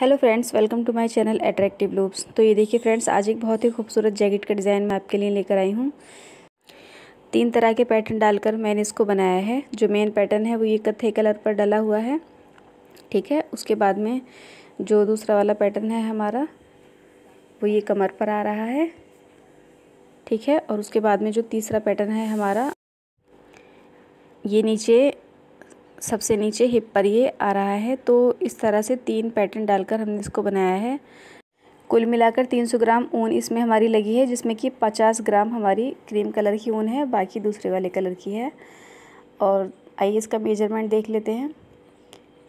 hello friends welcome to my channel attractive loops तो ये देखिए फ्रेंड्स आज एक बहुत ही खूबसूरत जैकेट का डिज़ाइन मैं आपके लिए लेकर आई हूँ तीन तरह के पैटर्न डालकर मैंने इसको बनाया है जो मेन पैटर्न है वो ये कत्थे कलर पर डला हुआ है ठीक है उसके बाद में जो दूसरा वाला पैटर्न है हमारा वो ये कमर पर आ रहा है ठीक है और उसके बाद में जो तीसरा पैटर्न है हमारा ये नीचे सबसे नीचे हिप पर ये आ रहा है तो इस तरह से तीन पैटर्न डालकर हमने इसको बनाया है कुल मिलाकर 300 ग्राम ऊन इसमें हमारी लगी है जिसमें कि 50 ग्राम हमारी क्रीम कलर की ऊन है बाकी दूसरे वाले कलर की है और आइए इसका मेजरमेंट देख लेते हैं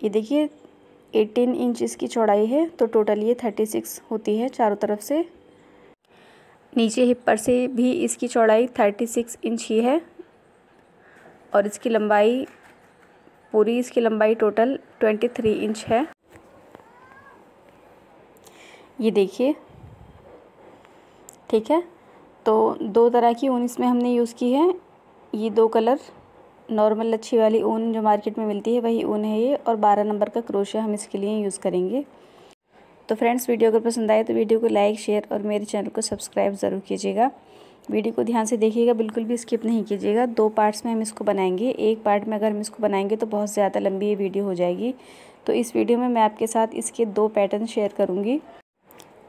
ये देखिए 18 इंच इसकी चौड़ाई है तो टोटल ये 36 होती है चारों तरफ से नीचे हिप पर से भी इसकी चौड़ाई 36 इंच ही है और इसकी लंबाई पूरी इसकी लंबाई टोटल 23 इंच है ये देखिए ठीक है तो दो तरह की ऊन इसमें हमने यूज़ की है ये दो कलर नॉर्मल अच्छी वाली ऊन जो मार्केट में मिलती है वही ऊन है ये और 12 नंबर का क्रोशिया हम इसके लिए यूज़ करेंगे तो फ्रेंड्स वीडियो अगर पसंद आए तो वीडियो को लाइक शेयर और मेरे चैनल को सब्सक्राइब ज़रूर कीजिएगा वीडियो को ध्यान से देखिएगा बिल्कुल भी स्किप नहीं कीजिएगा दो पार्ट्स में हम इसको बनाएंगे एक पार्ट में अगर हम इसको बनाएंगे तो बहुत ज़्यादा लंबी ये वीडियो हो जाएगी तो इस वीडियो में मैं आपके साथ इसके दो पैटर्न शेयर करूँगी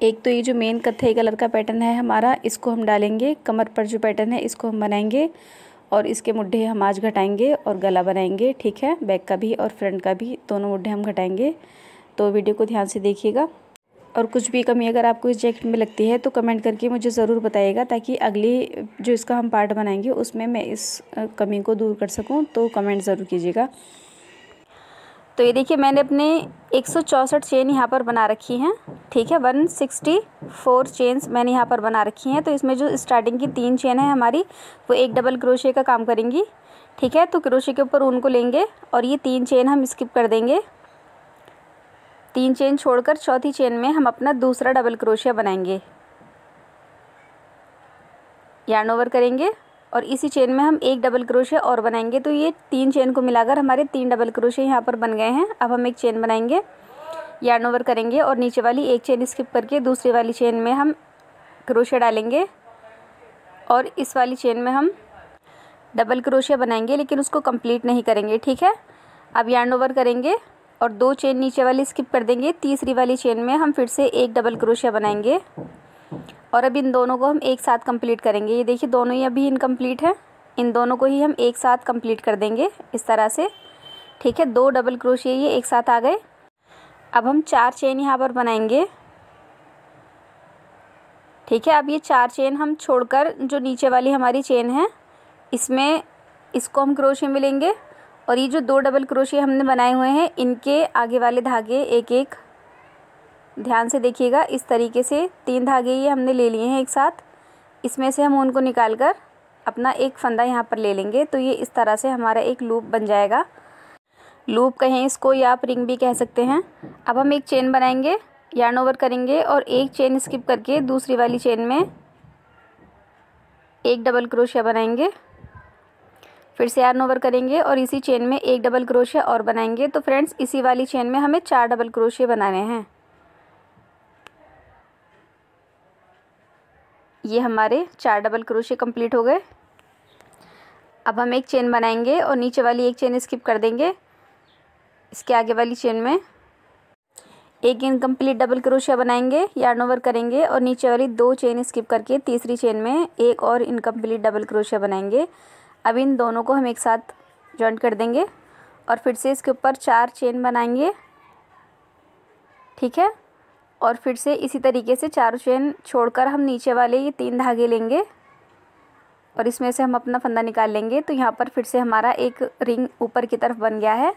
एक तो ये जो मेन कथई कलर का पैटर्न है हमारा इसको हम डालेंगे कमर पर जो पैटर्न है इसको हम बनाएंगे और इसके मुड्ढे हम आज घटाएंगे और गला बनाएंगे ठीक है बैक का भी और फ्रंट का भी दोनों मुड्ढे हम घटाएंगे तो वीडियो को ध्यान से देखिएगा और कुछ भी कमी अगर आपको इस जैकेट में लगती है तो कमेंट करके मुझे ज़रूर बताइएगा ताकि अगली जो इसका हम पार्ट बनाएंगे उसमें मैं इस कमी को दूर कर सकूँ तो कमेंट ज़रूर कीजिएगा तो ये देखिए मैंने अपने एक सौ चौंसठ चेन यहाँ पर बना रखी हैं ठीक है वन सिक्सटी फोर चेन्स मैंने यहाँ पर बना रखी हैं तो इसमें जो स्टार्टिंग की तीन चेन है हमारी वो एक डबल क्रोशे का काम करेंगी ठीक है तो क्रोशे के ऊपर उनको लेंगे और ये तीन चेन हम स्किप कर देंगे तीन चेन छोड़कर चौथी चेन में हम अपना दूसरा डबल क्रोशिया बनाएंगे यार्न ओवर करेंगे और इसी चेन में हम एक डबल क्रोशिया और बनाएंगे तो ये तीन चेन को मिलाकर हमारे तीन डबल क्रोशिया यहाँ पर बन गए हैं अब हम एक चेन बनाएंगे यार्न ओवर करेंगे और नीचे वाली एक चेन स्किप करके दूसरी वाली चेन में हम क्रोशिया डालेंगे और इस वाली चेन में हम डबल क्रोशिया बनाएंगे लेकिन उसको कंप्लीट नहीं करेंगे ठीक है अब यार्न ओवर करेंगे और दो चेन नीचे वाली स्किप कर देंगे तीसरी वाली चेन में हम फिर से एक डबल क्रोशिया बनाएंगे और अब इन दोनों को हम एक साथ कंप्लीट करेंगे ये देखिए दोनों ही अभी इनकम्प्लीट हैं इन दोनों को ही हम एक साथ कंप्लीट कर देंगे इस तरह से ठीक है दो डबल क्रोशिया ये एक साथ आ गए अब हम चार चेन यहाँ पर बनाएंगे ठीक है अब ये चार चेन हम छोड़कर जो नीचे वाली हमारी चेन है इसमें इसको हम क्रोशे मिलेंगे और ये जो दो डबल क्रोशिया हमने बनाए हुए हैं इनके आगे वाले धागे एक एक ध्यान से देखिएगा इस तरीके से तीन धागे ये हमने ले लिए हैं एक साथ इसमें से हम उनको निकाल कर अपना एक फंदा यहाँ पर ले लेंगे तो ये इस तरह से हमारा एक लूप बन जाएगा लूप कहें इसको या आप रिंग भी कह सकते हैं अब हम एक चेन बनाएंगे यार्न ओवर करेंगे और एक चेन स्किप करके दूसरी वाली चेन में एक डबल क्रोशिया बनाएंगे फिर से यार्न ओवर करेंगे और इसी चेन में एक डबल क्रोशे और बनाएंगे तो फ्रेंड्स इसी वाली चेन में हमें चार डबल क्रोशे बनाने हैं ये हमारे चार डबल क्रोशे कंप्लीट हो गए अब हम एक चेन बनाएंगे और नीचे वाली एक चेन स्किप कर देंगे इसके आगे वाली चेन में एक इनकम्प्लीट डबल क्रोशिया बनाएंगे यार्न ओवर करेंगे और नीचे वाली दो चेन स्किप करके तीसरी चेन में एक और इनकम्प्लीट डबल क्रोशिया बनाएंगे अब इन दोनों को हम एक साथ जॉइंट कर देंगे और फिर से इसके ऊपर चार चेन बनाएंगे ठीक है और फिर से इसी तरीके से चारों चेन छोड़कर हम नीचे वाले ये तीन धागे लेंगे और इसमें से हम अपना फंदा निकाल लेंगे तो यहाँ पर फिर से हमारा एक रिंग ऊपर की तरफ बन गया है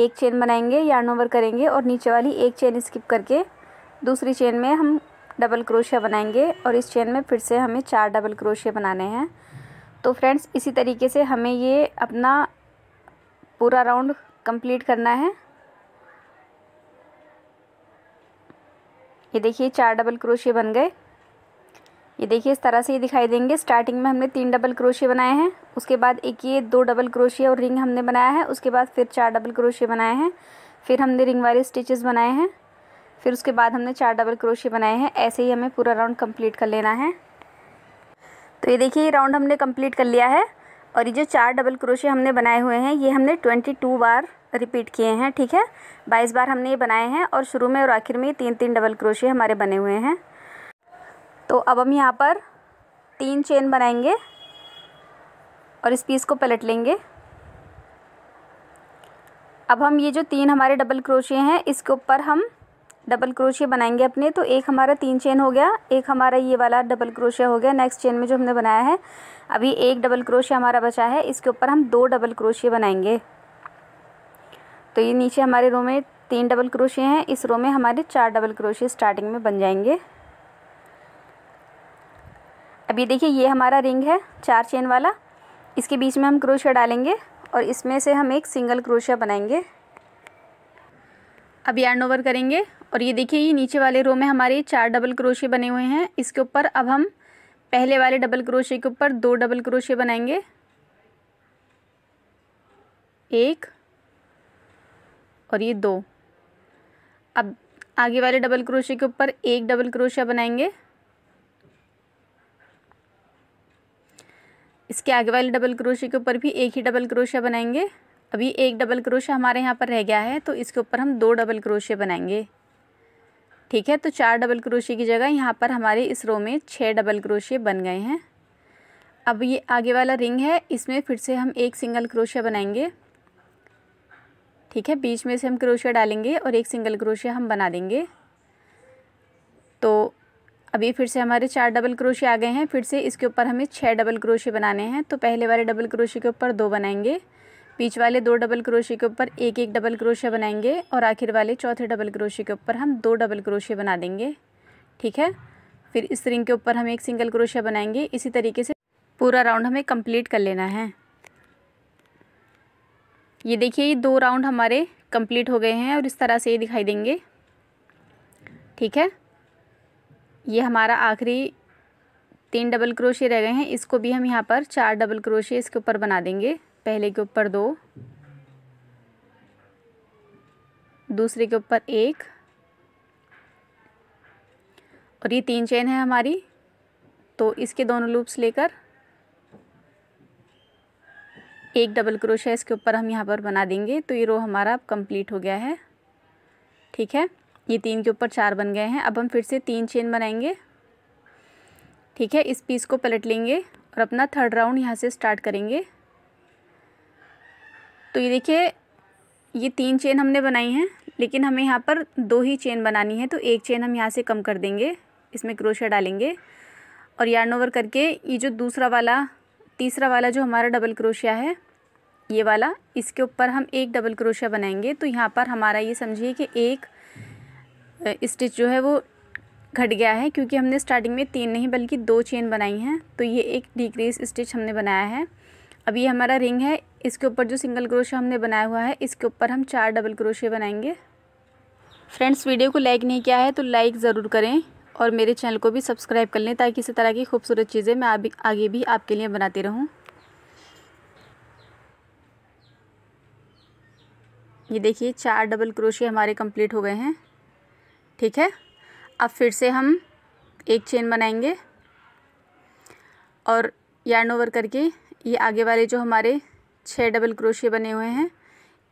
एक चेन बनाएंगे यार्न ओवर करेंगे और नीचे वाली एक चेन स्किप करके दूसरी चेन में हम डबल क्रोशिया बनाएंगे और इस चेन में फिर से हमें चार डबल क्रोशिया बनाने हैं तो फ्रेंड्स इसी तरीके से हमें ये अपना पूरा राउंड कंप्लीट करना है ये देखिए चार डबल क्रोशिया बन गए ये देखिए इस तरह से ये दिखाई देंगे स्टार्टिंग में हमने तीन डबल क्रोशिया बनाए हैं उसके बाद एक ये दो डबल क्रोशिया और रिंग हमने बनाया है उसके बाद फिर चार डबल क्रोशिया बनाए हैं फिर हमने रिंग वाले स्टिचेस बनाए हैं फिर उसके बाद हमने चार डबल क्रोशिया बनाए हैं ऐसे ही हमें पूरा राउंड कंप्लीट कर लेना है तो ये देखिए ये राउंड हमने कंप्लीट कर लिया है और ये जो चार डबल क्रोशे हमने बनाए हुए हैं ये हमने ट्वेंटी टू बार रिपीट किए हैं ठीक है बाईस बार हमने ये बनाए हैं और शुरू में और आखिर में तीन तीन डबल क्रोशे हमारे बने हुए हैं तो अब हम यहाँ पर तीन चेन बनाएंगे और इस पीस को पलट लेंगे अब हम ये जो तीन हमारे डबल क्रोशे हैं इसके ऊपर हम डबल क्रोशिया बनाएंगे अपने तो एक हमारा तीन चेन हो गया एक हमारा ये वाला डबल क्रोशिया हो गया नेक्स्ट चेन में जो हमने बनाया है अभी एक डबल क्रोशिया हमारा बचा है इसके ऊपर हम दो डबल क्रोशिया बनाएंगे तो ये नीचे हमारे रो में तीन डबल क्रोशिया हैं इस रो में हमारे चार डबल क्रोशिया स्टार्टिंग में बन जाएंगे अभी देखिए ये हमारा रिंग है चार चेन वाला इसके बीच में हम क्रोशिया डालेंगे और इसमें से हम एक सिंगल क्रोशिया बनाएंगे अब यार्न ओवर करेंगे और ये देखिए ये नीचे वाले रो में हमारे चार डबल क्रोशे बने हुए हैं इसके ऊपर अब हम पहले वाले डबल क्रोशे के ऊपर दो डबल क्रोशे बनाएंगे एक और ये दो अब आगे वाले डबल क्रोशे के ऊपर एक डबल क्रोशिया बनाएंगे इसके आगे वाले डबल क्रोशे के ऊपर भी एक ही डबल क्रोशिया बनाएंगे अभी एक डबल क्रोशा हमारे यहाँ पर रह गया है तो इसके ऊपर हम दो डबल क्रोशे बनाएंगे ठीक है तो चार डबल क्रोशिया की जगह यहाँ पर हमारे इस रो में छः डबल क्रोशिया बन गए हैं अब ये आगे वाला रिंग है इसमें फिर से हम एक सिंगल क्रोशिया बनाएंगे ठीक है बीच में से हम क्रोशिया डालेंगे और एक सिंगल क्रोशिया हम बना देंगे तो अभी फिर से हमारे चार डबल क्रोशिया आ गए हैं फिर से इसके ऊपर हमें छः डबल क्रोशिया बनाने हैं तो पहले वाले डबल क्रोशिया के ऊपर दो बनाएंगे बीच वाले दो डबल क्रोशे के ऊपर एक एक डबल क्रोशे बनाएंगे और आखिर वाले चौथे डबल क्रोशे के ऊपर हम दो डबल क्रोशे बना देंगे ठीक है फिर इस रिंग के ऊपर हम एक सिंगल क्रोशे बनाएंगे इसी तरीके से पूरा राउंड हमें कंप्लीट कर लेना है ये देखिए ये दो राउंड हमारे कंप्लीट हो गए हैं और इस तरह से ये दिखाई देंगे ठीक है ये हमारा आखिरी तीन डबल क्रोशे रह गए हैं इसको भी हम यहाँ पर चार डबल क्रोशे इसके ऊपर बना देंगे पहले के ऊपर दो दूसरे के ऊपर एक और ये तीन चेन है हमारी तो इसके दोनों लूप्स लेकर एक डबल क्रोशिया इसके ऊपर हम यहाँ पर बना देंगे तो ये रो हमारा अब कंप्लीट हो गया है ठीक है ये तीन के ऊपर चार बन गए हैं अब हम फिर से तीन चेन बनाएंगे ठीक है इस पीस को पलट लेंगे और अपना थर्ड राउंड यहाँ से स्टार्ट करेंगे तो ये देखिए ये तीन चेन हमने बनाई हैं लेकिन हमें यहाँ पर दो ही चेन बनानी है तो एक चेन हम यहाँ से कम कर देंगे इसमें क्रोशिया डालेंगे और यार्न ओवर करके ये जो दूसरा वाला तीसरा वाला जो हमारा डबल क्रोशिया है ये वाला इसके ऊपर हम एक डबल क्रोशिया बनाएंगे तो यहाँ पर हमारा ये समझिए कि एक स्टिच जो है वो घट गया है क्योंकि हमने स्टार्टिंग में तीन नहीं बल्कि दो चेन बनाई हैं तो ये एक डिक्रीज स्टिच हमने बनाया है अब ये हमारा रिंग है इसके ऊपर जो सिंगल क्रोशिया हमने बनाया हुआ है इसके ऊपर हम चार डबल क्रोशे बनाएंगे फ्रेंड्स वीडियो को लाइक नहीं किया है तो लाइक ज़रूर करें और मेरे चैनल को भी सब्सक्राइब कर लें ताकि इसी तरह की खूबसूरत चीज़ें मैं आगे, आगे भी आपके लिए बनाती रहूँ ये देखिए चार डबल क्रोशे हमारे कंप्लीट हो गए हैं ठीक है अब फिर से हम एक चेन बनाएंगे और यार्न ओवर करके ये आगे वाले जो हमारे छः डबल क्रोशिया बने हुए हैं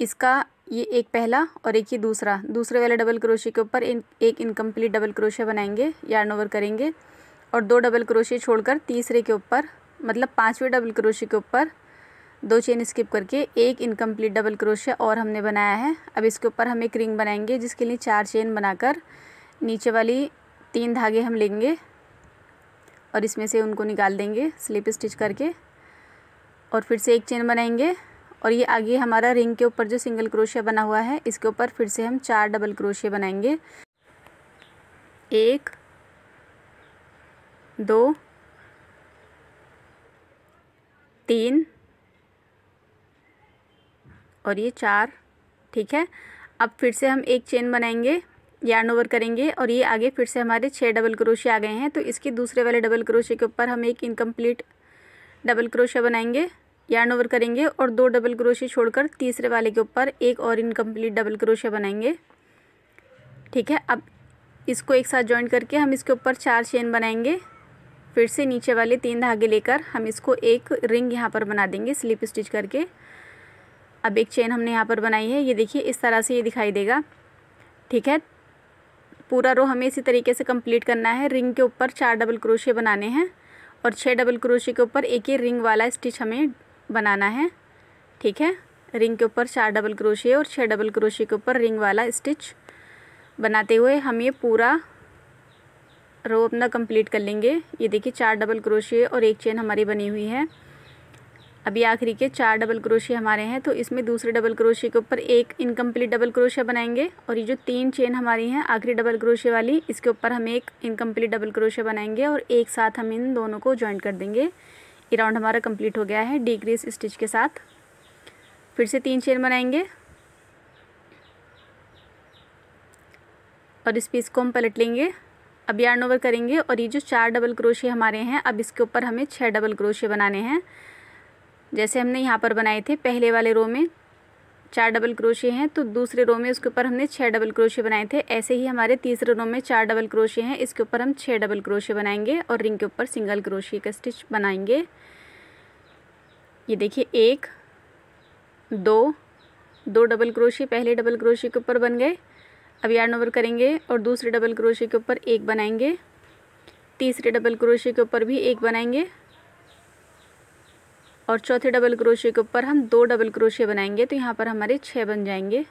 इसका ये एक पहला और एक ही दूसरा दूसरे वाले डबल क्रोशिया के ऊपर इन एक इनकम्प्लीट डबल क्रोशिया बनाएंगे यार्न ओवर करेंगे और दो डबल क्रोशिया छोड़कर तीसरे के ऊपर मतलब पाँचवें डबल क्रोशिया के ऊपर दो चेन स्किप करके एक इनकम्प्लीट डबल क्रोशिया और हमने बनाया है अब इसके ऊपर हम एक रिंग बनाएंगे जिसके लिए चार चेन बनाकर नीचे वाली तीन धागे हम लेंगे और इसमें से उनको निकाल देंगे स्लिप स्टिच करके और फिर से एक चेन बनाएंगे और ये आगे हमारा रिंग के ऊपर जो सिंगल क्रोशिया बना हुआ है इसके ऊपर फिर से हम चार डबल क्रोशिया बनाएंगे एक दो तीन और ये चार ठीक है अब फिर से हम एक चेन बनाएंगे यार्न ओवर करेंगे और ये आगे फिर से हमारे छः डबल क्रोशिया आ गए हैं तो इसके दूसरे वाले डबल क्रोशिया के ऊपर हम एक इनकम्प्लीट डबल क्रोशिया बनाएंगे यार्न ओवर करेंगे और दो डबल क्रोशे छोड़कर तीसरे वाले के ऊपर एक और इनकम्प्लीट डबल क्रोशे बनाएंगे ठीक है अब इसको एक साथ जॉइंट करके हम इसके ऊपर चार चेन बनाएंगे फिर से नीचे वाले तीन धागे लेकर हम इसको एक रिंग यहाँ पर बना देंगे स्लिप स्टिच करके अब एक चेन हमने यहाँ पर बनाई है ये देखिए इस तरह से ये दिखाई देगा ठीक है पूरा रो हमें इसी तरीके से कंप्लीट करना है रिंग के ऊपर चार डबल क्रोशे बनाने हैं और छः डबल क्रोशे के ऊपर एक ही रिंग वाला स्टिच हमें बनाना है ठीक है रिंग के ऊपर चार डबल क्रोशिए और छः डबल क्रोशिए के ऊपर रिंग वाला स्टिच बनाते हुए हम ये पूरा रो अपना कंप्लीट कर लेंगे ये देखिए चार डबल क्रोशिए और एक चेन हमारी बनी हुई है अभी आखिरी के चार डबल क्रोशिए हमारे हैं तो इसमें दूसरे डबल क्रोशिए के ऊपर एक इनकम्प्लीट डबल क्रोशिया बनाएंगे और ये जो तीन चेन हमारी हैं आखिरी डबल क्रोशिए वाली इसके ऊपर हम एक इनकम्प्लीट डबल क्रोशिया बनाएंगे और एक साथ हम इन दोनों को ज्वाइंट कर देंगे ये राउंड हमारा कंप्लीट हो गया है डीक्रीज स्टिच के साथ फिर से तीन चेन बनाएंगे और इस पीस को हम पलट लेंगे अब यार्न ओवर करेंगे और ये जो चार डबल क्रोशे हमारे हैं अब इसके ऊपर हमें छः डबल क्रोशे बनाने हैं जैसे हमने यहाँ पर बनाए थे पहले वाले रो में चार डबल क्रोशे हैं तो दूसरे रो में उसके ऊपर हमने छः डबल क्रोशे बनाए थे ऐसे ही हमारे तीसरे रो में चार डबल क्रोशे हैं इसके ऊपर हम छः डबल क्रोशे बनाएंगे और रिंग के ऊपर सिंगल क्रोशे का स्टिच बनाएंगे ये देखिए एक दो दो डबल क्रोशे पहले डबल क्रोशे के ऊपर बन गए अब यार्न ओवर करेंगे और दूसरे डबल क्रोशे के ऊपर एक बनाएंगे तीसरे डबल क्रोशे के ऊपर भी एक बनाएंगे और चौथे डबल क्रोशे के ऊपर हम दो डबल क्रोशे बनाएंगे तो यहाँ पर हमारे छः बन जाएंगे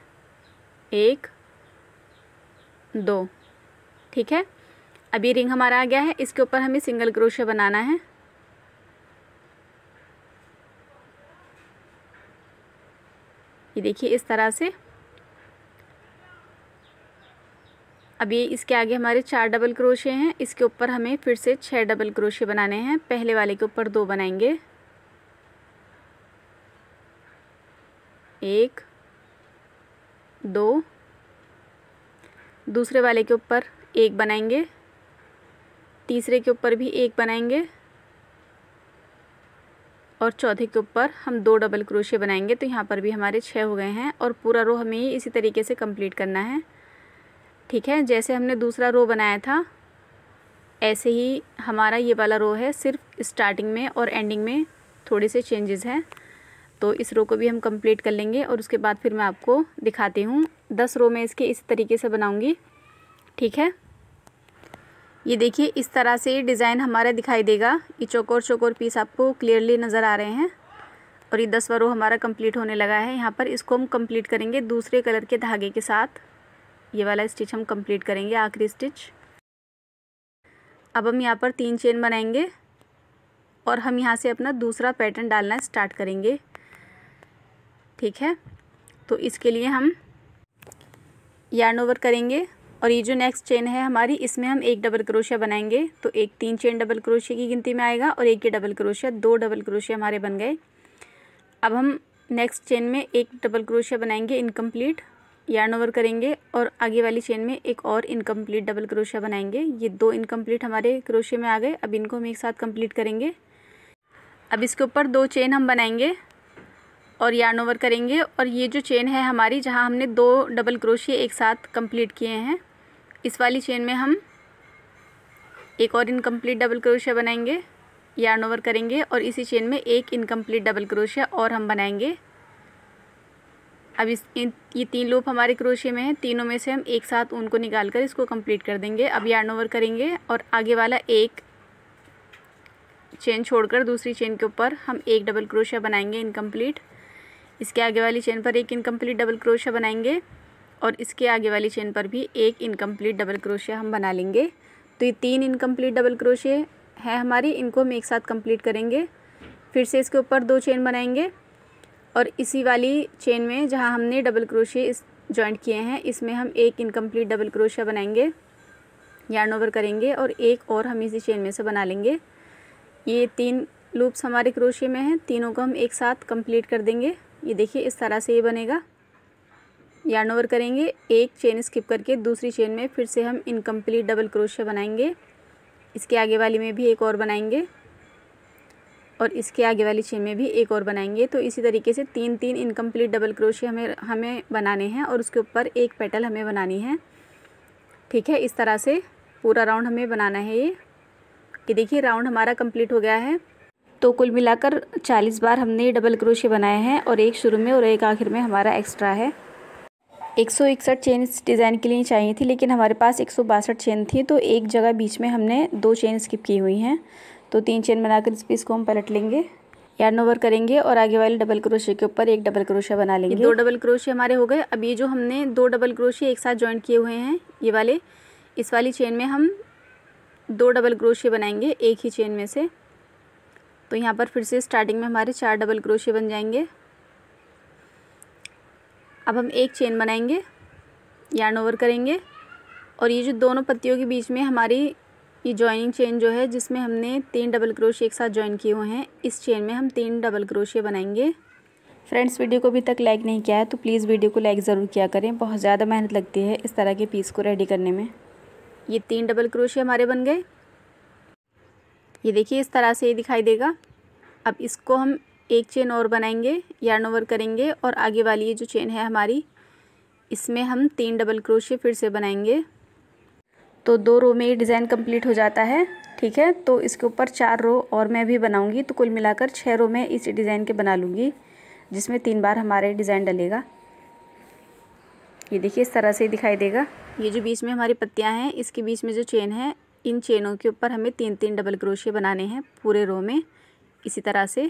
एक दो ठीक है अभी रिंग हमारा आ गया है इसके ऊपर हमें सिंगल क्रोशे बनाना है ये देखिए इस तरह से अभी इसके आगे हमारे चार डबल क्रोशे हैं इसके ऊपर हमें फिर से छः डबल क्रोशे बनाने हैं पहले वाले के ऊपर दो बनाएंगे एक दो दूसरे वाले के ऊपर एक बनाएंगे तीसरे के ऊपर भी एक बनाएंगे और चौथे के ऊपर हम दो डबल क्रोशिया बनाएंगे तो यहाँ पर भी हमारे छः हो गए हैं और पूरा रो हमें इसी तरीके से कंप्लीट करना है ठीक है जैसे हमने दूसरा रो बनाया था ऐसे ही हमारा ये वाला रो है सिर्फ स्टार्टिंग में और एंडिंग में थोड़े से चेंजेस हैं तो इस रो को भी हम कंप्लीट कर लेंगे और उसके बाद फिर मैं आपको दिखाती हूँ दस रो में इसके इस तरीके से बनाऊँगी ठीक है ये देखिए इस तरह से ये डिज़ाइन हमारा दिखाई देगा ये चौकोर चौकोर पीस आपको क्लियरली नज़र आ रहे हैं और ये दसवा रो हमारा कंप्लीट होने लगा है यहाँ पर इसको हम कंप्लीट करेंगे दूसरे कलर के धागे के साथ ये वाला स्टिच हम कंप्लीट करेंगे आखिरी स्टिच अब हम यहाँ पर तीन चेन बनाएंगे और हम यहाँ से अपना दूसरा पैटर्न डालना स्टार्ट करेंगे ठीक है तो इसके लिए हम यार्न ओवर करेंगे और ये जो नेक्स्ट चेन है हमारी इसमें हम एक डबल क्रोशिया बनाएंगे तो एक तीन चेन डबल क्रोशिया की गिनती में आएगा और एक ये डबल क्रोशिया दो डबल क्रोशिया हमारे बन गए अब हम नेक्स्ट चेन में एक डबल क्रोशिया बनाएंगे इनकम्प्लीट यार्न ओवर करेंगे और आगे वाली चेन में एक और इनकम्प्लीट डबल क्रोशिया बनाएंगे ये दो इनकम्प्लीट हमारे क्रोशिया में आ गए अब इनको हम एक साथ कम्प्लीट करेंगे अब इसके ऊपर दो चेन हम बनाएंगे और यार्न ओवर करेंगे और ये जो चेन है हमारी जहाँ हमने दो डबल क्रोशिए एक साथ कंप्लीट किए हैं इस वाली चेन में हम एक और इनकम्प्लीट डबल क्रोशिया बनाएंगे यार्न ओवर करेंगे और इसी चेन में एक इनकम्प्लीट डबल क्रोशिया और हम बनाएंगे अब इस इन, ये तीन लूप हमारे क्रोशिए में हैं तीनों में से हम एक साथ ऊन को निकाल कर इसको कंप्लीट कर देंगे अब यार्न ओवर करेंगे और आगे वाला एक चेन छोड़कर दूसरी चेन के ऊपर हम एक डबल क्रोशिया बनाएंगे इनकम्प्लीट इसके आगे वाली चेन पर एक इनकम्प्लीट डबल क्रोशिया बनाएंगे और इसके आगे वाली चेन पर भी एक इनकम्प्लीट डबल क्रोशिया हम बना लेंगे तो ये तीन इनकम्प्लीट डबल क्रोशिया है हमारी इनको हम एक साथ कंप्लीट करेंगे फिर से इसके ऊपर दो चेन बनाएंगे और इसी वाली चेन में जहाँ हमने डबल क्रोशे इस जॉइंट किए हैं इसमें हम एक इनकम्प्लीट डबल क्रोशिया बनाएंगे यार्न ओवर करेंगे और एक और हम इसी चेन में से बना लेंगे ये तीन लूप्स हमारे क्रोशिया में हैं तीनों को हम एक साथ कंप्लीट कर देंगे ये देखिए इस तरह से ये बनेगा यार्न ओवर करेंगे एक चेन स्किप करके दूसरी चेन में फिर से हम इनकम्प्लीट डबल क्रोशिया बनाएंगे इसके आगे वाली में भी एक और बनाएंगे और इसके आगे वाली चेन में भी एक और बनाएंगे तो इसी तरीके से तीन तीन इनकम्प्लीट डबल क्रोशिया हमें हमें बनाने हैं और उसके ऊपर एक पेटल हमें बनानी है ठीक है इस तरह से पूरा राउंड हमें बनाना है ये कि देखिए राउंड हमारा कम्प्लीट हो गया है तो कुल मिलाकर 40 बार हमने डबल क्रोशे बनाए हैं और एक शुरू में और एक आखिर में हमारा एक्स्ट्रा है एक सौ इकसठ चेन इस डिज़ाइन के लिए चाहिए थी लेकिन हमारे पास एक सौ बासठ चेन थी तो एक जगह बीच में हमने दो चेन स्किप की हुई हैं तो तीन चेन बनाकर इस पीस को हम पलट लेंगे यार्न ओवर करेंगे और आगे वाले डबल क्रोशे के ऊपर एक डबल क्रोशे बना लेंगे दो डबल क्रोशे हमारे हो गए अब ये जो हमने दो डबल क्रोशे एक साथ ज्वाइंट किए हुए हैं ये वाले इस वाली चेन में हम दो डबल क्रोशे बनाएंगे एक ही चेन में से तो यहाँ पर फिर से स्टार्टिंग में हमारे चार डबल क्रोशे बन जाएंगे अब हम एक चेन बनाएंगे यार्न ओवर करेंगे और ये जो दोनों पत्तियों के बीच में हमारी ये जॉइनिंग चेन जो है जिसमें हमने तीन डबल क्रोशे एक साथ ज्वाइन किए हुए हैं इस चेन में हम तीन डबल क्रोशे बनाएंगे फ्रेंड्स वीडियो को अभी तक लाइक नहीं किया है तो प्लीज़ वीडियो को लाइक ज़रूर किया करें बहुत ज़्यादा मेहनत लगती है इस तरह के पीस को रेडी करने में ये तीन डबल क्रोशे हमारे बन गए ये देखिए इस तरह से ये दिखाई देगा अब इसको हम एक चेन और बनाएंगे यार्न ओवर करेंगे और आगे वाली ये जो चेन है हमारी इसमें हम तीन डबल क्रोशे फिर से बनाएंगे तो दो रो में ये डिज़ाइन कंप्लीट हो जाता है ठीक है तो इसके ऊपर चार रो और मैं भी बनाऊंगी तो कुल मिलाकर छः रो में इस डिज़ाइन के बना लूँगी जिसमें तीन बार हमारे डिज़ाइन डलेगा ये देखिए इस तरह से दिखाई देगा ये जो बीच में हमारी पत्तियाँ हैं इसके बीच में जो चेन है इन चेनों के ऊपर हमें तीन तीन डबल क्रोशे बनाने हैं पूरे रो में इसी तरह से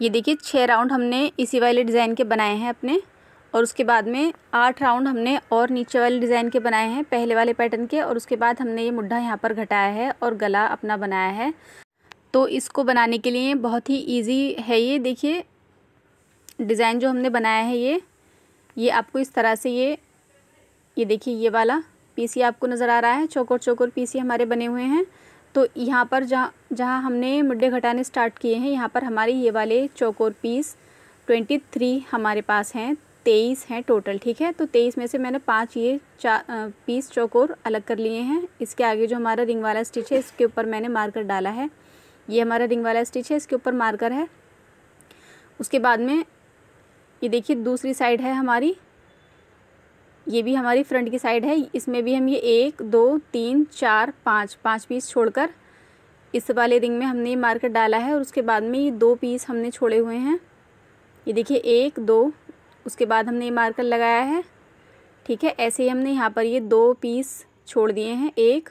ये देखिए छः राउंड हमने इसी वाले डिज़ाइन के बनाए हैं अपने और उसके बाद में आठ राउंड हमने और नीचे वाले डिज़ाइन के बनाए हैं पहले वाले पैटर्न के और उसके बाद हमने ये मुड्ढा यहाँ पर घटाया है और गला अपना बनाया है तो इसको बनाने के लिए बहुत ही ईजी है ये देखिए डिज़ाइन जो हमने बनाया है ये ये आपको इस तरह से ये ये देखिए ये वाला पीसी आपको नज़र आ रहा है चौकोर चौकोर पीसी हमारे बने हुए हैं तो यहाँ पर जहाँ जहाँ हमने मुड्ढे घटाने स्टार्ट किए हैं यहाँ पर हमारे ये वाले चौकोर पीस ट्वेंटी थ्री हमारे पास हैं तेईस हैं टोटल ठीक है तो तेईस में से मैंने पाँच ये चार पीस चौकोर अलग कर लिए हैं इसके आगे जो हमारा रिंग वाला स्टिच है इसके ऊपर मैंने मार्कर डाला है ये हमारा रिंग वाला स्टिच है इसके ऊपर मार्कर है उसके बाद में ये देखिए दूसरी साइड है हमारी ये भी हमारी फ्रंट की साइड है इसमें भी हम ये एक दो तीन चार पाँच पाँच पीस छोड़कर इस वाले रिंग में हमने ये मार्कर डाला है और उसके बाद में ये दो पीस हमने छोड़े हुए हैं ये देखिए एक दो उसके बाद हमने ये मार्कर लगाया है ठीक है ऐसे ही हमने यहाँ पर ये दो पीस छोड़ दिए हैं एक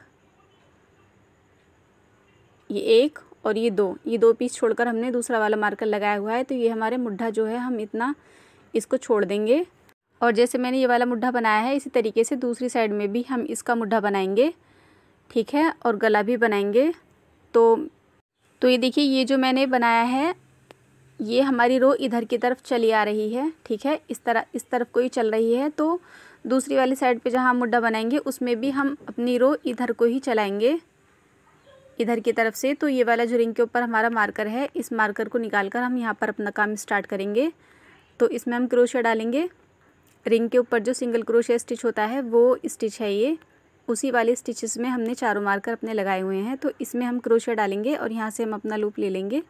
ये एक और ये दो ये दो पीस छोड़कर हमने दूसरा वाला मार्कर लगाया हुआ है तो ये हमारे मुड्ढा जो है हम इतना इसको छोड़ देंगे और जैसे मैंने ये वाला मुड्ढा बनाया है इसी तरीके से दूसरी साइड में भी हम इसका मुड्ढा बनाएंगे ठीक है और गला भी बनाएंगे तो तो ये देखिए ये जो मैंने बनाया है ये हमारी रो इधर की तरफ चली आ रही है ठीक है इस तरह इस तरफ को ही चल रही है तो दूसरी वाली साइड पे जहाँ मुड्ढा बनाएंगे उसमें भी हम अपनी रो इधर को ही चलाएंगे इधर की तरफ से तो ये वाला जो रिंग के ऊपर हमारा मार्कर है इस मार्कर को निकाल कर हम यहाँ पर अपना काम स्टार्ट करेंगे तो इसमें हम क्रोशिया डालेंगे रिंग के ऊपर जो सिंगल क्रोशिया स्टिच होता है वो स्टिच है ये उसी वाले स्टिचेस में हमने चारों मार्कर अपने लगाए हुए हैं तो इसमें हम क्रोशिया डालेंगे और यहाँ से हम अपना लूप ले लेंगे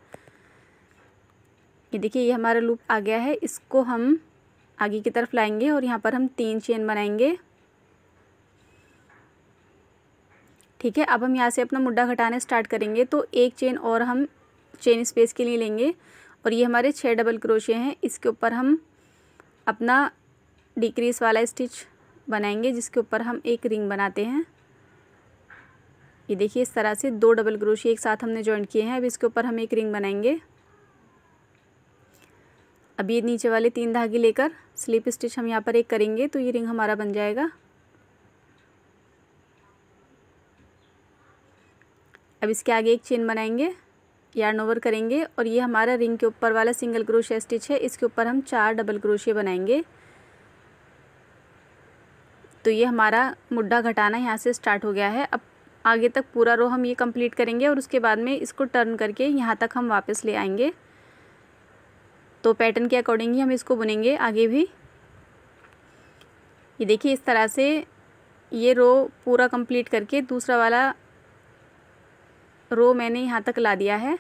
ये देखिए ये हमारा लूप आ गया है इसको हम आगे की तरफ लाएंगे और यहाँ पर हम तीन चेन बनाएंगे ठीक है अब हम यहाँ से अपना मुड्ढा घटाना स्टार्ट करेंगे तो एक चेन और हम चेन स्पेस के लिए लेंगे और ये हमारे छः डबल क्रोशे हैं इसके ऊपर हम अपना डिक्रीज वाला स्टिच बनाएंगे जिसके ऊपर हम एक रिंग बनाते हैं ये देखिए इस तरह से दो डबल क्रोशिया एक साथ हमने ज्वाइन किए हैं अब इसके ऊपर हम एक रिंग बनाएंगे अब ये नीचे वाले तीन धागे लेकर स्लिप स्टिच हम यहाँ पर एक करेंगे तो ये रिंग हमारा बन जाएगा अब इसके आगे एक चेन बनाएंगे यार्न ओवर करेंगे और ये हमारा रिंग के ऊपर वाला सिंगल क्रोशिया स्टिच है इसके ऊपर हम चार डबल क्रोशिया बनाएंगे तो ये हमारा मुड्ढा घटाना यहाँ से स्टार्ट हो गया है अब आगे तक पूरा रो हम ये कंप्लीट करेंगे और उसके बाद में इसको टर्न करके यहाँ तक हम वापस ले आएंगे तो पैटर्न के अकॉर्डिंग ही हम इसको बुनेंगे आगे भी ये देखिए इस तरह से ये रो पूरा कंप्लीट करके दूसरा वाला रो मैंने यहाँ तक ला दिया है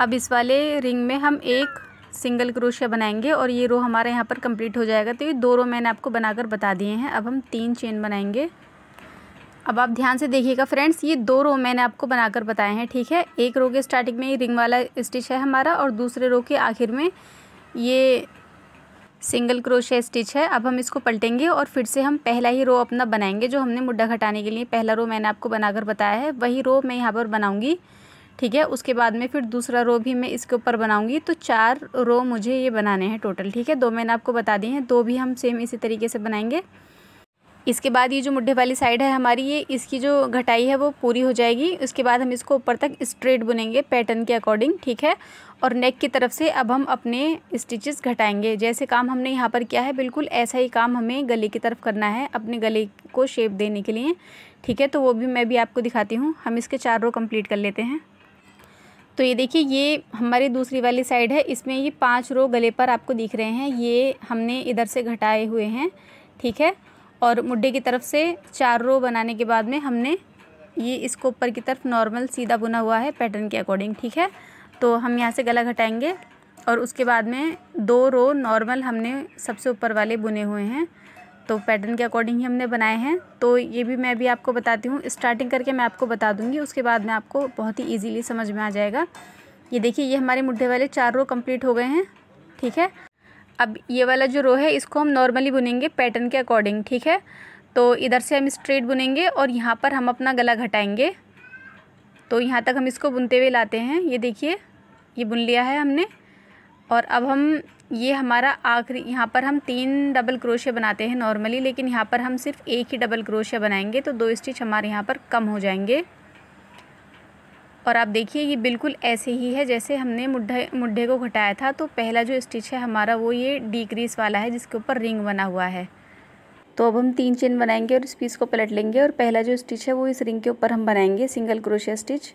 अब इस वाले रिंग में हम एक सिंगल क्रोशिया बनाएंगे और ये रो हमारे यहाँ पर कंप्लीट हो जाएगा तो ये दो रो मैंने आपको बनाकर बता दिए हैं अब हम तीन चेन बनाएंगे अब आप ध्यान से देखिएगा फ्रेंड्स ये दो रो मैंने आपको बनाकर बताए हैं ठीक है एक रो के स्टार्टिंग में ये रिंग वाला स्टिच है हमारा और दूसरे रो के आखिर में ये सिंगल क्रोशिया स्टिच है अब हम इसको पलटेंगे और फिर से हम पहला ही रो अपना बनाएंगे जो हमने मुड्ढा घटाने के लिए पहला रो मैंने आपको बनाकर बताया है वही रो मैं यहाँ पर बनाऊँगी ठीक है उसके बाद में फिर दूसरा रो भी मैं इसके ऊपर बनाऊंगी तो चार रो मुझे ये बनाने हैं टोटल ठीक है दो मैंने आपको बता दिए हैं दो भी हम सेम इसी तरीके से बनाएंगे इसके बाद ये जो मुड्ढे वाली साइड है हमारी ये इसकी जो घटाई है वो पूरी हो जाएगी उसके बाद हम इसको ऊपर तक स्ट्रेट बुनेंगे पैटर्न के अकॉर्डिंग ठीक है और नेक की तरफ से अब हम अपने स्टिचेस घटाएंगे जैसे काम हमने यहाँ पर किया है बिल्कुल ऐसा ही काम हमें गले की तरफ करना है अपने गले को शेप देने के लिए ठीक है तो वो भी मैं भी आपको दिखाती हूँ हम इसके चार रो कम्प्लीट कर लेते हैं तो ये देखिए ये हमारी दूसरी वाली साइड है इसमें ये पांच रो गले पर आपको दिख रहे हैं ये हमने इधर से घटाए हुए हैं ठीक है और मुड्ढे की तरफ से चार रो बनाने के बाद में हमने ये इसको ऊपर की तरफ नॉर्मल सीधा बुना हुआ है पैटर्न के अकॉर्डिंग ठीक है तो हम यहाँ से गला घटाएँगे और उसके बाद में दो रो नॉर्मल हमने सबसे ऊपर वाले बुने हुए हैं तो पैटर्न के अकॉर्डिंग ही हमने बनाए हैं तो ये भी मैं भी आपको बताती हूँ स्टार्टिंग करके मैं आपको बता दूँगी उसके बाद में आपको बहुत ही ईजिली समझ में आ जाएगा ये देखिए ये हमारे मुड्ढे वाले चार रो कम्प्लीट हो गए हैं ठीक है अब ये वाला जो रो है इसको हम नॉर्मली बुनेंगे पैटर्न के अकॉर्डिंग ठीक है तो इधर से हम स्ट्रेट बुनेंगे और यहाँ पर हम अपना गला घटाएंगे तो यहाँ तक हम इसको बुनते हुए लाते हैं ये देखिए ये बुन लिया है हमने और अब हम ये हमारा आखिरी यहाँ पर हम तीन डबल क्रोशिया बनाते हैं नॉर्मली लेकिन यहाँ पर हम सिर्फ एक ही डबल क्रोशिया बनाएंगे तो दो स्टिच हमारे यहाँ पर कम हो जाएंगे और आप देखिए ये बिल्कुल ऐसे ही है जैसे हमने मुड्ढे मुड्ढे को घटाया था तो पहला जो स्टिच है हमारा वो ये डिक्रीस वाला है जिसके ऊपर रिंग बना हुआ है तो अब हम तीन चेन बनाएंगे और इस पीस को पलट लेंगे और पहला जो स्टिच है वो इस रिंग के ऊपर हम बनाएंगे सिंगल क्रोशिया स्टिच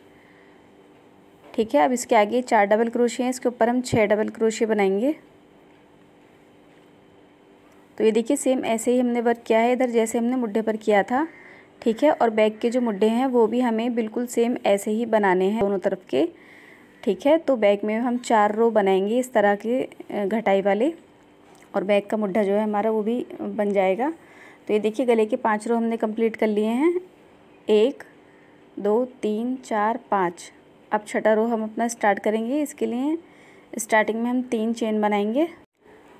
ठीक है अब इसके आगे चार डबल क्रोशिया इसके ऊपर हम छः डबल क्रोशिया बनाएंगे तो ये देखिए सेम ऐसे ही हमने वर्क किया है इधर जैसे हमने मुड्ढे पर किया था ठीक है और बैक के जो मुड्ढे हैं वो भी हमें बिल्कुल सेम ऐसे ही बनाने हैं दोनों तरफ के ठीक है तो बैक में हम चार रो बनाएंगे इस तरह के घटाई वाले और बैक का मुड्ढा जो है हमारा वो भी बन जाएगा तो ये देखिए गले के पाँच रो हमने कंप्लीट कर लिए हैं एक दो तीन चार पाँच अब छठा रो हम अपना स्टार्ट करेंगे इसके लिए स्टार्टिंग में हम तीन चेन बनाएंगे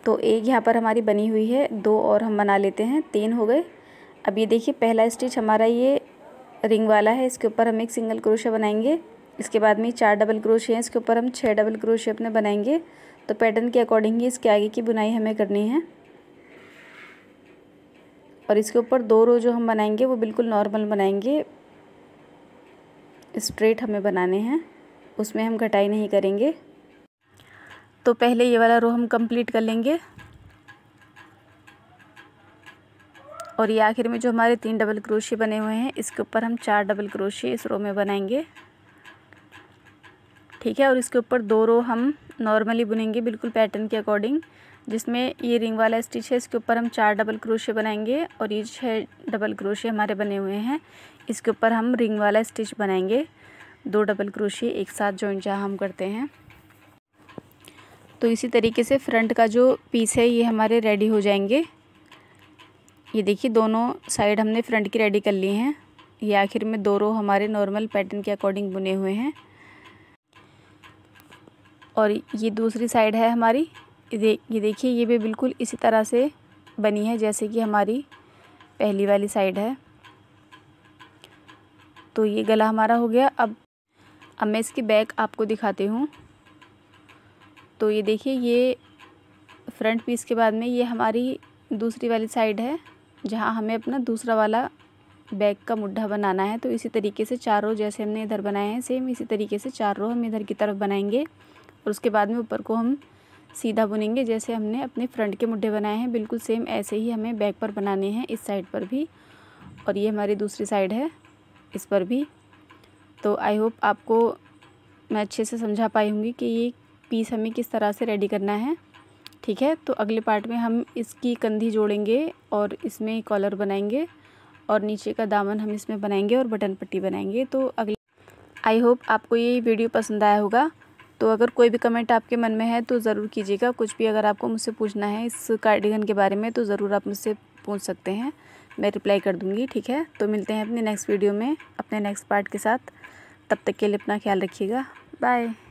तो एक यहाँ पर हमारी बनी हुई है दो और हम बना लेते हैं तीन हो गए अब ये देखिए पहला स्टिच हमारा ये रिंग वाला है इसके ऊपर हम एक सिंगल क्रोशे बनाएंगे इसके बाद में चार डबल क्रोशिया हैं इसके ऊपर हम छः डबल क्रोशे अपने बनाएंगे तो पैटर्न के अकॉर्डिंग ही इसके आगे की बुनाई हमें करनी है और इसके ऊपर दो रो जो हम बनाएंगे वो बिल्कुल नॉर्मल बनाएंगे स्ट्रेट हमें बनाने हैं उसमें हम घटाई नहीं करेंगे तो पहले ये वाला रो हम कंप्लीट कर लेंगे और ये आखिर में जो हमारे तीन डबल क्रोशी बने हुए हैं इसके ऊपर हम चार डबल क्रोशी इस रो में बनाएंगे ठीक है और इसके ऊपर दो रो हम नॉर्मली बुनेंगे बिल्कुल पैटर्न के अकॉर्डिंग जिसमें ये रिंग वाला स्टिच है इसके ऊपर हम चार डबल क्रोशे बनाएंगे और ये छः डबल क्रोशे हमारे बने हुए हैं इसके ऊपर हम रिंग वाला स्टिच बनाएंगे दो डबल क्रोशे एक साथ जॉइंट जहाँ हम करते हैं तो इसी तरीके से फ्रंट का जो पीस है ये हमारे रेडी हो जाएंगे ये देखिए दोनों साइड हमने फ्रंट की रेडी कर ली हैं ये आखिर में दो रो हमारे नॉर्मल पैटर्न के अकॉर्डिंग बुने हुए हैं और ये दूसरी साइड है हमारी ये देखिए ये भी बिल्कुल इसी तरह से बनी है जैसे कि हमारी पहली वाली साइड है तो ये गला हमारा हो गया अब अब मैं इसकी बैक आपको दिखाती हूँ तो ये देखिए ये फ्रंट पीस के बाद में ये हमारी दूसरी वाली साइड है जहाँ हमें अपना दूसरा वाला बैग का मुड्ढा बनाना है तो इसी तरीके से चार रो जैसे हमने इधर बनाए हैं सेम इसी तरीके से चार रो हम इधर की तरफ बनाएंगे और उसके बाद में ऊपर को हम सीधा बुनेंगे जैसे हमने अपने फ्रंट के मुड्ढे बनाए हैं बिल्कुल सेम ऐसे ही हमें बैक पर बनाने हैं इस साइड पर भी और ये हमारी दूसरी साइड है इस पर भी तो आई होप आपको मैं अच्छे से समझा पाई हूँगी कि ये पीस हमें किस तरह से रेडी करना है ठीक है तो अगले पार्ट में हम इसकी कंधी जोड़ेंगे और इसमें कॉलर बनाएंगे और नीचे का दामन हम इसमें बनाएंगे और बटन पट्टी बनाएंगे तो अगले आई होप आपको ये वीडियो पसंद आया होगा तो अगर कोई भी कमेंट आपके मन में है तो ज़रूर कीजिएगा कुछ भी अगर आपको मुझसे पूछना है इस कार्डिगन के बारे में तो ज़रूर आप मुझसे पूछ सकते हैं मैं रिप्लाई कर दूँगी ठीक है तो मिलते हैं अपने नेक्स्ट वीडियो में अपने नेक्स्ट पार्ट के साथ तब तक के लिए अपना ख्याल रखिएगा बाय